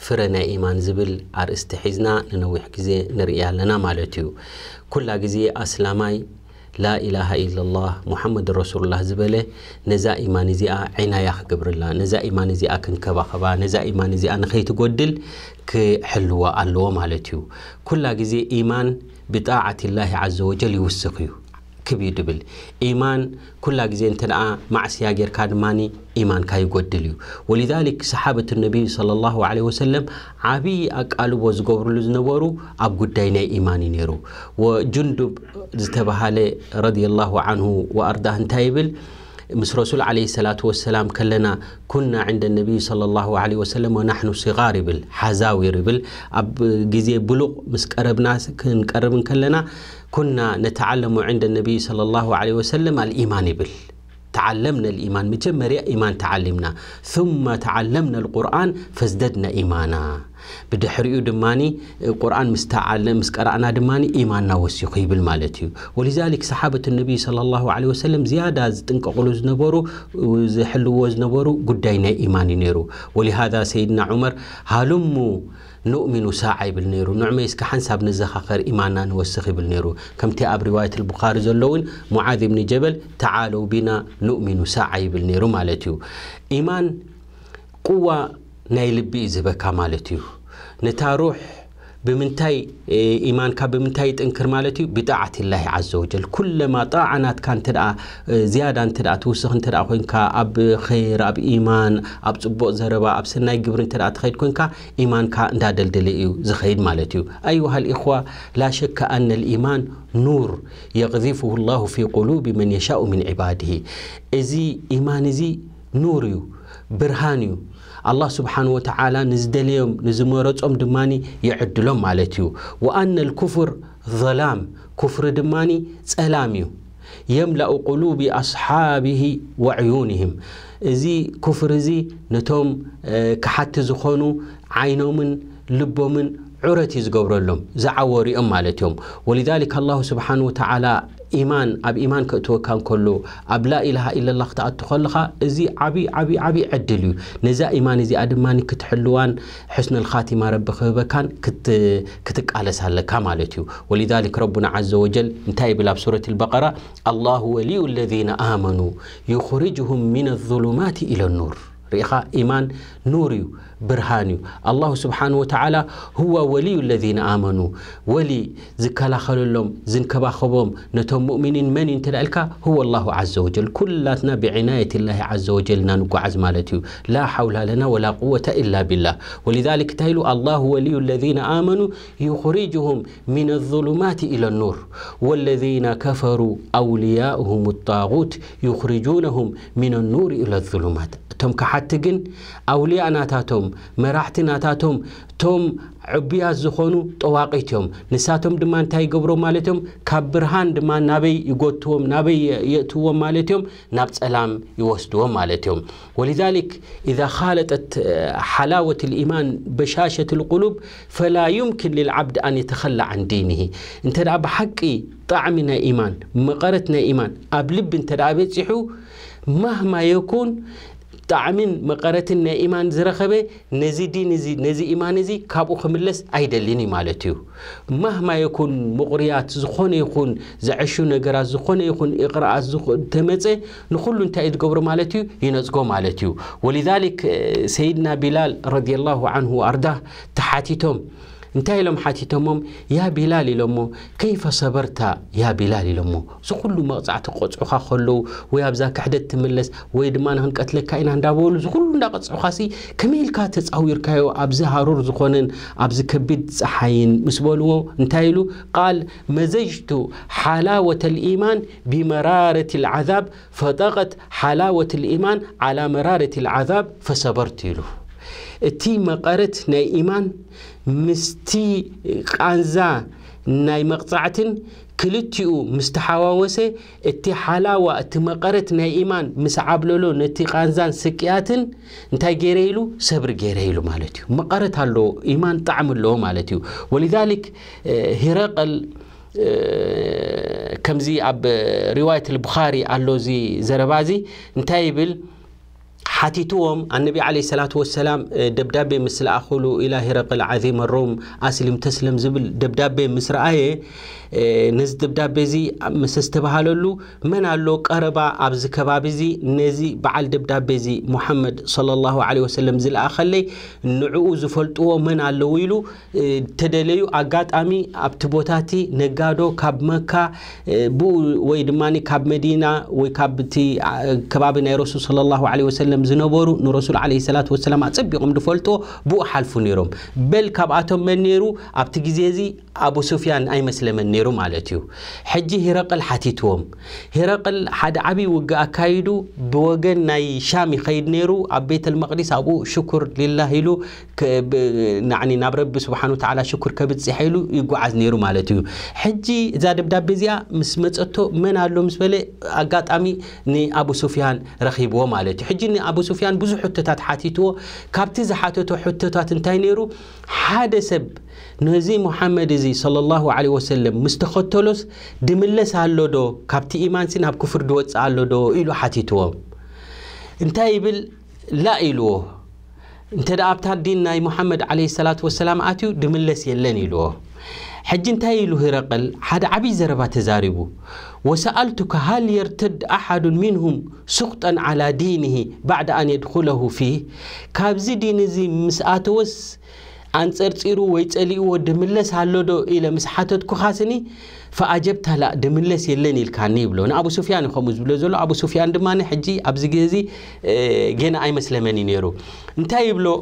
فرا إيمان زبل عر استحيزنا ننوح كزي نرئي لنا مالتيو كل كزي أسلامي لا إله إلا الله محمد رسول الله زبلة نزا إيمان زي عناية قبر الله نزا إيمان زي أكن كبا خبا نزا إيمان زي أنا خيت قدل كحلوة اللوم مالتيو كل كزي إيمان بطاعة الله عز وجل يوسقيو كبير دبل إيمان كل أجزين تنع مع سياجر كان ماني إيمان كاي قدليو ولذلك صحابة النبي صلى الله عليه وسلم عبي أقالوا وزقور لزنورو أبقدين إيمان نيرو وجندب لي رضي الله عنه وأرداهن تايبل مس رسول عليه الصلاة والسلام كلنا كنا عند النبي صلى الله عليه وسلم ونحن صغار بل حزاوي بل أب جزي بلوغ كربنا كن كلنا كنا نتعلم عند النبي صلى الله عليه وسلم الإيمان بال تعلمنا الإيمان مجمّر إيمان تعلمنا ثم تعلمنا القرآن فازددنا إيمانا بدحريو دماني القرآن مستعلم مسكرأنا دماني إيماننا وسيق يبل ولذلك صحابة النبي صلى الله عليه وسلم زيادة تنققلو زنبورو زحلو زنبورو قدينا إيماني نيرو ولهذا سيدنا عمر هلمو نؤمن ساعي بالنيرو نعمي اسك حنساب نزخخر إيماننا نوسخي بالنيرو كمتي أب رواية البخاري زلون معاذ بن جبل تعالوا بنا نؤمن ساعي بالنيرو مالتيو إيمان قوة نايل بي إزبكا مالتيو نتاروح بمنتاي إيمانك بمنتاي تنكر مالتي بطاعة الله عز وجل كل ما طاعنات كانت ترى زيادة ترى توسخ ترى كونك أب خير أب إيمان أب صبو زربا أب سناي قبر ترى تخيد كونك إيمانك دادل دليو زخيد مالتي أيها الإخوة لا شك أن الإيمان نور يغذفه الله في قلوب من يشاء من عباده إزي إيمان إزي نوريو برهانيو ኣላه ስብሓን ወተዓላ ንዝደልዮም ንዝመረፆም ድማኒ ይዕድሎም ማለት እዩ ወኣነ ልኩፍር ظላም ኩፍሪ ድማኒ ፀላም እዩ የምላኡ ቁሉብ ኣስሓብሂ ወዕዩንህም እዚ ኩፍር እዚ ነቶም ክሓቲ ዝኾኑ ዓይኖምን ልቦምን ዑረት እዩ ዝገብረሎም ዝዓወሪኦም ማለት እዮም ወልذሊካ ኣላሁ ስብሓን ወተዓላ ኢማን ኣብ ኢማን ክእትወካ እንከሎ ኣብ ላኢላሃ ኢለላ ክትኣቱ ከለኻ እዚ ዓብዪ ዓብዪ ዓብዪ ዕድል እዩ ነዛ ኢማን እዚኣ ድማ ክትሕልዋን ሕስነልኻቲማ ረቢ ክህበካን ክትቃለስ ኣለካ ማለት እዩ ወሊዛሊክ ረቡና ዘ ወጀል እንታይ ይብል ኣብ ሱረት ልበቀራ ኣላሁ ወልዩ ለذነ ኣመኑ ይኽርጅሁም ምን ኣظሉማት ኢለ ኑር ርኢኻ ኢማን ኑር እዩ برهاني الله سبحانه وتعالى هو ولي الذين آمنوا ولي زكالا خلولهم زنكبا كباخبهم نتوم مؤمنين من انت هو الله عز وجل كلاتنا بعناية الله عز وجل ننقو عزمالته لا حول لنا ولا قوة إلا بالله ولذلك تايلو الله ولي الذين آمنوا يخرجهم من الظلمات إلى النور والذين كفروا أولياؤهم الطاغوت يخرجونهم من النور إلى الظلمات تم كحتقن أولياء ناتاتهم مراحتنا تاتهم توم عبيا زخونو تواقيتهم نساتهم دمان تاي قبرو مالتهم كبرهان دمان نابي يغوتهم نابي يتوهم مالتهم نابت ألام يوسدوهم مالتهم ولذلك إذا خالطت حلاوة الإيمان بشاشة القلوب فلا يمكن للعبد أن يتخلى عن دينه انت رأب حقي طعمنا إيمان مقارتنا إيمان أبلب انت رأب مهما يكون تعمين مقارنة إيمان زرخبة نزيدي نزي نزي إيمان نزي كابو خملس أيد اللي مالتيو مهما يكون مقريات زخون يكون زعشو نجار زخون يكون إقراء زخ تمتة نقول أنت أيد قبر مالتيو ينزقو مالتيو ولذلك سيدنا بلال رضي الله عنه أرده تحاتي توم انتهي لهم حتي يا بلالي لهم كيف صبرت يا بلالي لهم سو كل ما قطعت قطع خلو ويا بزاك حدت تملس ويد ما نهن قتل كاين عند ابو سو كل دا قطع خاصي كميل كات تصاوير كايو ابز هارور زخونن ابز كبيد صحاين مسبولو انتهي له قال مزجت حلاوة الايمان بمرارة العذاب فضغت حلاوة الايمان على مرارة العذاب فصبرت له تي مقارت نا ايمان ምስቲ ቃንዛ ናይ መቕፃዕትን ክልቲኡ ምስ ተሓዋወሰ እቲ ሓላዋ እቲ መቐረት ናይ ኢማን ምስ ዓብለሎ ነቲ ቃንዛን ስቅያትን እንታይ ገይረ ኢሉ ሰብሪ ገይረ ኢሉ ማለት እዩ መቐረት ኣለዎ ኢማን ጣዕሚ ኣለዎ ማለት እዩ ወሊዛሊክ ሂረቀል ከምዚ ኣብ ሪዋየት ልቡኻሪ ኣሎ እዚ ዘረባ እዚ እንታይ ይብል حاتيتوهم النبي عليه الصلاة والسلام آه، دبدابي مثل أخولو إلى هرقل عظيم الروم أسلم تسلم زبل دبدابي مثل آية ነዚ ድብዳቤ እዚ ምስ ዝተባሃለሉ መን ኣሎ ቀረባ ኣብዚ ከባቢ እዚ ነዚ በዓል ድብዳቤ እዚ ሙሓመድ ለ ላሁ ለ ወሰለም ዝለኣኸለይ ንዕኡ ዝፈልጥዎ መን ኣለዉ ኢሉ ተደለዩ ኣጋጣሚ ኣብቲ ቦታእቲ ነጋዶ ካብ መካ ብኡ ወይ ድማ ካብ መዲና ወይ ካብቲ ከባቢ ናይ ረሱል صለ ላሁ ለ ወሰለም ዝነበሩ ንረሱል ለ ሰላት ወሰላም ኣፀቢቖም ድፈልጥዎ ብኡ ሓልፉ ነይሮም በል ካብኣቶም መን ነይሩ ኣብቲ ግዜ እዚ ኣብ ሶፍያን ኣይመስለመን ነይሩ ማለት እዩ ሕጂ ሂረቀል ሓቲትዎም ሂረቀል ሓደ ዓብዪ ውግእ ኣካይዱ ብወገን ናይ ሻም ይኸይድ ነይሩ ኣብ ቤተ ልመቅዲስ ኣብኡ ሽኩር ሊላህ ኢሉ ናብ ረቢ ስብሓን ወተዓላ ሽኩር ከብፅሕ ኢሉ ይጓዓዝ ነይሩ ማለት እዩ ሕጂ እዛ ደብዳቤ እዚኣ ምስ መፀቶ መን ኣሎ ምስ በለ ኣጋጣሚ ንኣቡ ሱፍያን ረኺብዎ ማለት እዩ ሕጂ ንኣቡ ሱፍያን ብዙሕ ሕቶታት ሓቲትዎ ካብቲ ዝሓተቶ ሕቶታት እንታይ ነይሩ ሓደ ሰብ نزي محمد زي صلى الله عليه وسلم مستخطلوس دملس على دو كابتي إيمان سين كفر دوتس على دو إلو حتيتو انتا يبل لا إلو انتا دا أبتها الدين ناي محمد عليه الصلاة والسلام آتو دملس يلن إلو حج انتا يلو هرقل حد عبي زربا تزاربو وسألتك هل يرتد أحد منهم سقطا على دينه بعد أن يدخله فيه كابزي دين زي مسآتوس أنصرصيرو ويتسألي ودملس هالودو إلى مسحاتك كخاسني فأجبت هلا دملس يلني الكاني بلون أبو سفيان خمس بلون أبو سفيان دماني حجي أبزجزي جينا أي مسلماني نيرو انتهي بلو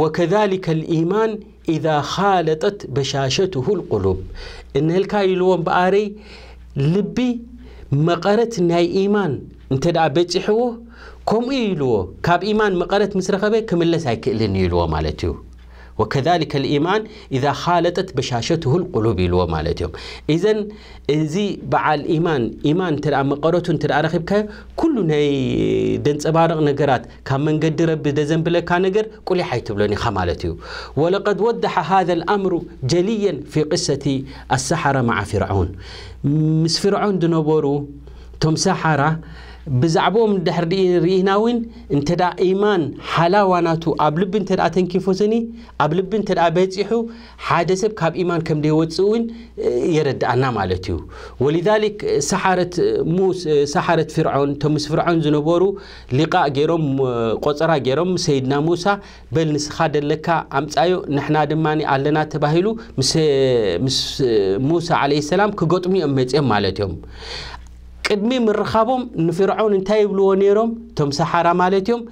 وكذلك الإيمان إذا خالطت بشاشته القلوب إن الكاي لون بأري لبي مقرت ناي إيمان انت دا بتحوه كم إيلو كاب إيمان مقرت مسرخبه كملس هيك إلني يلو مالتيو وكذلك الإيمان إذا خالطت بشاشته القلوب إلو مالتهم إذن إنزي بع إيمان إيمان ترى مقرات ترى كه كل ناي دنس أبارغ نقرات من قد رب دزن بلكا كل حي حيتبلوني خمالتيو ولقد وضح هذا الأمر جليا في قصة السحرة مع فرعون مس فرعون دنبورو تم سحرة ብዛዕባኦም ድሕር ርኢና እውን እንተዳ ኢማን ሓላዋ ናቱ ኣብ ልቢ እንተ እንተኣ ተንኪፎስኒ ኣብ ልቢ እንተኣ በፂሑ ሓደ ሰብ ካብ ኢማን ከም ደይወፅእ እውን የረድኣና ማለት እዩ ወሊዛሊክ ሰሓረት ፍርዖን እቶም ምስ ፍርዖን ዝነበሩ ሊቃእ ገይሮም ቆፀራ ገይሮም ሰይድና ሙሳ በል ንስኻ ደለካ ኣምፃዮ ንሕና ድማ ኣለና ተባሂሉ ምስ ሙሳ ዓለ ሰላም ክገጥሙ እዮም መፅኦም ማለት እዮም ቅድሚ ምርኻቦም ንፍርዖን እንታይ ይብልዎ ነይሮም እቶም ሰሓራ ማለት እዮም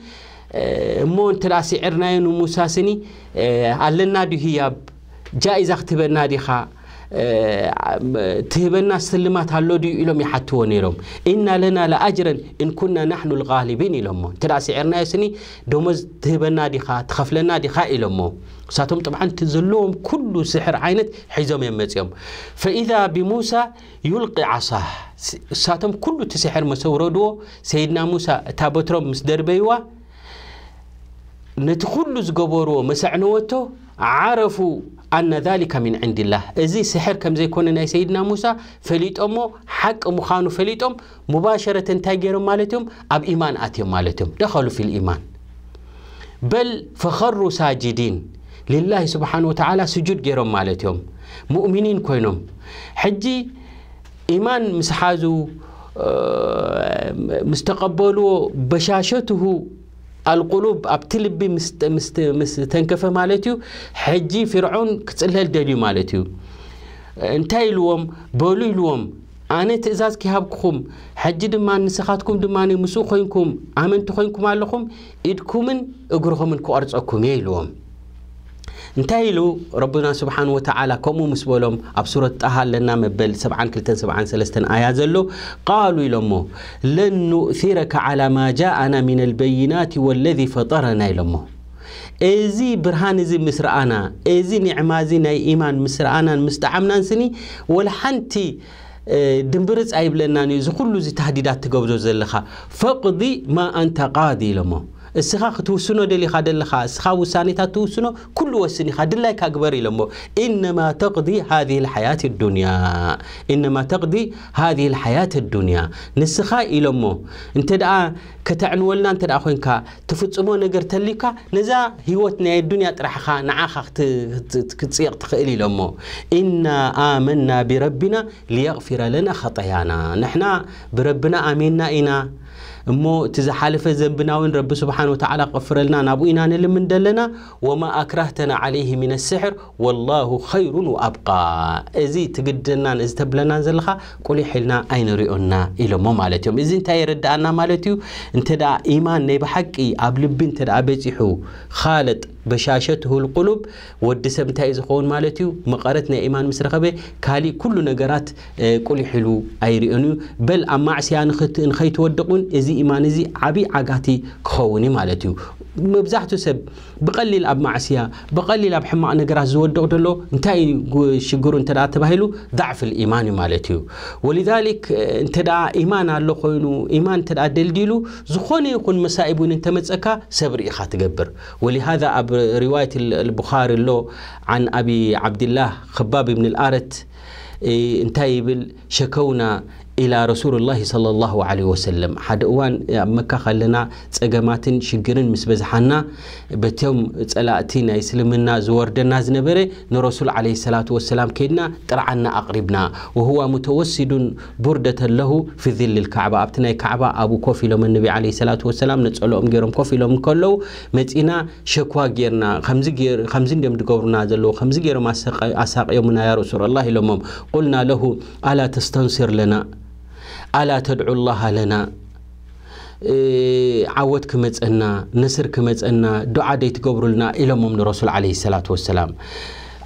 እሞ እንተዳ ስዕርናዮ ንሙሳ ስኒ ኣለና ድህያብ ጃኢዛ ክትበና ዲኻ تهبنا سلمات هالودي إلهم يحتون إلهم إن لنا لأجرا إن كنا نحن الغالبين إلهم ترى سعرنا يسني دومز تهبنا خا تخفلنا خا إلهم ساتهم طبعا تزلوهم كل سحر عينت حيزهم يمتيهم فإذا بموسى يلقي عصاه ساتهم كل تسحر مسوردو سيدنا موسى تابترم مسدربيوه نتخل كل مسعنوتو عرفوا أن ذلك من عند الله إذا سحر كم زي كوننا سيدنا موسى فليت أمه حق مخانو فليت أم مباشرة تاجر مالتهم أب إيمان أتيهم مالتهم دخلوا في الإيمان بل فخروا ساجدين لله سبحانه وتعالى سجود جيرهم مالتهم مؤمنين كوينهم حجي إيمان مسحازو آه، مستقبلو بشاشته القلوب ኣብቲ ልቢ ምስ ተንከፈ ማለት እዩ ሕጂ ፍርዖን ክፅለል ደልዩ ማለት እዩ እንታይ ኢልዎም በሉ ኢልዎም ኣነ ትእዛዝ ክሃብክኹም ሕጂ ድማ ንስኻትኩም ድማ ምስኡ ኮንኩም ኣመንቲ ኮንኩም ኣለኹም ኢድኩምን እግርኹምን ክቐርፀኩም እየ ኢልዎም እንታይ ኢሉ ረብና ስብሓን ወተዓላ ከምኡ ምስ በሎም ኣብ ሱረት ጣሃ ኣለና መበል 7273 ኣያ ዘሎ ቃሉ ኢሎሞ ለን ኑእሲረከ ዓላ ማ ጃአና ምን ልበይናት ወለذ ፈጠረና ኢሎሞ እዚ ብርሃን እዚ ምስ ረኣና እዚ ኒዕማ እዚ ናይ ኢማን ምስ ረኣናን ምስ ጣዓምናን ስኒ ወላሓንቲ ድንብርፅ ኣይብለናን እዩ እዚ ኩሉ እዚ ተህዲዳት ትገብዞ ዘለኻ ፈቕዲ ማ ኣንተ ቃዲ ኢሎሞ እስኻ دلي ደሊኻ ደለኻ እስኻ ውሳኔታት ትውስኖ كل وسني خادل لك ካግበር ኢሎሞ إنما تقضي هذه الحياة الدنيا إنما تقضي هذه الحياة الدنيا نسخا إلى مو أنت دا كتعن ولا أنت دا تفوت تفتصمو نجر تليك نزا هيوتنا الدنيا ترحخا نعاخا كتسيق تخيل إلى إنا آمنا بربنا ليغفر لنا خطايانا نحنا بربنا آمنا إنا እሞ እቲ ዝሓለፈ ዘንብናውን ረቢ ስብሓን ወተዓላ ክቕፍረልና ናብኡ ኢና ንልምን ደለና ወማ ኣክራህተና ዓለይህ ምን ስሕር ወላሁ ኸይሩን ወኣብቃ እዚ ትግደናን እዚ ተብለናን ዘለኻ ቁሉሕ ኢልና ኣይንሪኦና ኢሎሞ ማለት እዮም እዚ እንታይ የረዳእና ማለት እዩ እንተ ኢማን ናይ ብሓቂ ኣብ ልቢ እንተ በፂሑ ካልጥ بشاشته القلوب والدسم تايز خون مالتيو مقارتنا إيمان مسرخبة كالي كل نجارات كل حلو أيرئنو بل أما عسيان خت إن خيت ودقون إزي إيمان إزي عبي عقاتي خوني مالتيو مبزحت سب بقليل أب معسيا بقليل أب حماء نجارات زود دلو انتاي شجور انتدا تبهلو ضعف الإيمان مالتيو ولذلك انت انتدا إيمان على خوينو إيمان انتدا دلديلو زخوني يكون مسائبون انت انتمتسكا سبر إخات جبر ولهذا أب رواية البخاري له عن أبي عبد الله خباب بن الآرت إيه، انتهي شكونا إلى رسول الله صلى الله عليه وسلم حد أوان مكة خلنا تجمعات شجرين مسبز حنا بتيوم تلاتين يسلمنا زوردنا زنبرة نرسول عليه الصلاة والسلام كنا ترعنا أقربنا وهو متوسد بردة له في ذل الكعبة أبتنا الكعبة أبو كوفي لمن النبي عليه الصلاة والسلام نتسأله أم جرم كوفي لمن كله متينا شكوى جيرنا خمس جير خمسين يوم دكورنا زلوا خمس جير ما أساق يومنا يا رسول الله لهم قلنا له ألا تستنصر لنا ኣላ ተድዑ ላሃ ለና ዓወት ክመፀና ነስር ክመፀና ዱዓ ደይትገብሩልና ኢሎሞም ንረሱል ዓለ ሰላት ወሰላም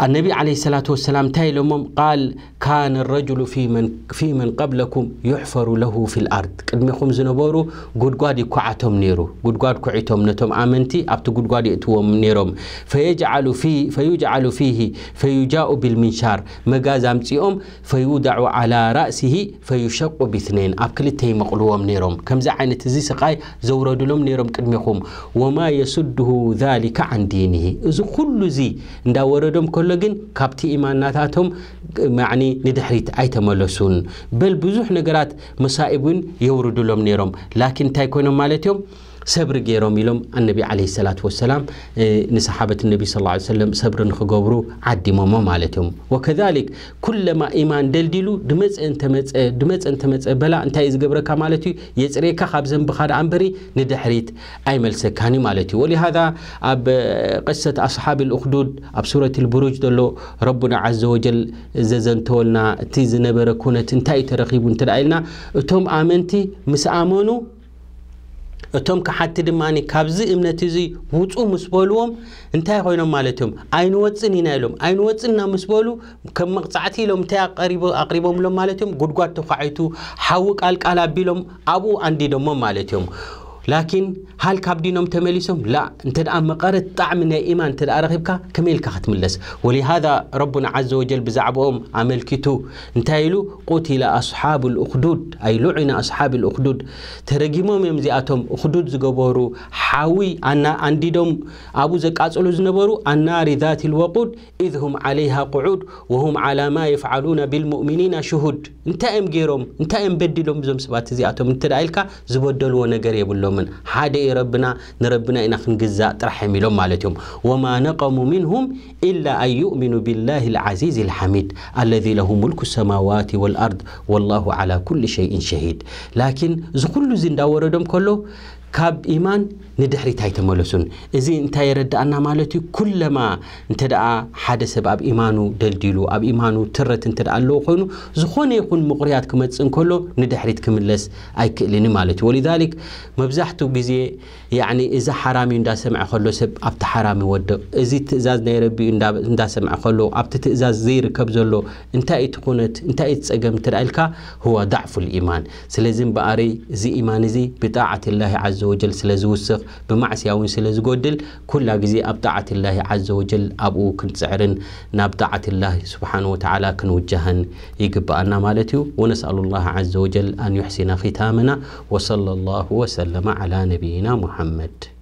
النبي عليه الصلاة والسلام تاي لهم أمم قال كان الرجل في من, في من قبلكم يحفر له في الأرض قدميكم زنبورو قد قدقواد كعتهم نيرو قد قدقواد كعتهم نتم آمنتي أبت قد قدقواد يأتوهم نيرم فيجعل فيه فيجعل فيه فيجاء بالمنشار مقازام تيوم فيودع على رأسه فيشق باثنين أب كل تي مقلوهم نيرم كم زعين تزيس قاي زورد لهم نيرم قدميكم وما يسده ذلك عن دينه إذا كل زي ندا وردهم كل ከሎ ግን ካብቲ ኢማናታቶም ንድሕሪት ኣይተመለሱን በል ብዙሕ ነገራት መሳኢብ እውን የውርድሎም ነይሮም ላኪን እንታይ ኮይኖም ማለት እዮም صبر جيرو ميلوم النبي عليه الصلاة والسلام نسحابة النبي صلى الله عليه وسلم صبر نخجبرو عدي ماما مالتهم وكذلك كلما إيمان دلديلو دمت أنت مت دمت أنت بلا انتايز إذا جبرك مالتي يزريك خبز بخار عنبري ندحريت أي ملسك هني مالتي ولهذا أب قصة أصحاب الأخدود أب سورة البروج دلو ربنا عز وجل تولنا تيز نبركونة تنتاي ترخيب تلعيلنا توم آمنتي مس آمنو እቶም ካሓቲ ድማ ካብዚ እምነት እዚ ውፁ ምስ በልዎም እንታይ ኮይኖም ማለት እዮም ኣይንወፅን ኢና ኢሎም ኣይንወፅንና ምስ በሉ ከም መቕፃዕቲ ኢሎም እንታይ ኣቕሪቦምሎም ማለት እዮም ጉድጓድ ተኳዒቱ ሓዊ ቃልቃል ኣቢሎም ኣብኡ ኣንዲዶሞም ማለት እዮም لكن هل كابدينهم تمليسهم لا انت الان مقرت طعم من الايمان تدعى رغبك كميلك ختملس ولهذا ربنا عز وجل بزعبهم عملكتو انتايلو قتل اصحاب الاخدود اي لعن اصحاب الاخدود ترجمهم يمزئتهم اخدود زغبرو حاوي انا عندهم ابو زقاصلو زنبرو النار ذات الوقود اذ هم عليها قعود وهم على ما يفعلون بالمؤمنين شهود انت ام غيرهم انت ام بدلهم زم سبات زئتهم انت دايلك زبدلوا نجري بالله من حدا ربنا نربنا إن خن جزاء ترحم لهم مالتهم وما نقم منهم إلا أن يؤمنوا بالله العزيز الحميد الذي له ملك السماوات والأرض والله على كل شيء شهيد لكن زكل زندا وردم كله ካብ ኢማን ንድሕሪት ኣይተመለሱን እዚ እንታይ የረዳእና ማለት እዩ ኩለማ እንተ ደኣ ሓደ ሰብ ኣብ ኢማኑ ደልዲሉ ኣብ ኢማኑ ትረት እንተ ደኣ ኣለዎ ኮይኑ ዝኾነ ይኹን ምቑርያት ክመፅእ እንከሎ ንድሕሪት ክምለስ ኣይክእልን ማለት እዩ ወሊዛሊክ መብዛሕትኡ ግዜ ያዕኒ እዚ ሓራሚ እንዳሰምዐ ከሎ ሰብ ኣብቲ ሓራሚ ይወድቕ እዚ ትእዛዝ ናይ ረቢ እንዳሰምዐ ከሎ ኣብቲ ትእዛዝ ዘይርከብ ዘሎ እንታይ እቲ ኩነት እንታይ እቲ ፀገም እንተ ኢልካ ህዋ ዳዕፉ ልኢማን ስለዚ እምበኣሪ እዚ ኢማን እዚ ብጣዕት ላሂ عز وجل سلزوسخ زوسخ بمعسيا ون سلا كل غزي اب الله عز وجل ابو كنت ناب طاعه الله سبحانه وتعالى كنوجهن يقبأنا مالتي ونسال الله عز وجل ان يحسن ختامنا وصلى الله وسلم على نبينا محمد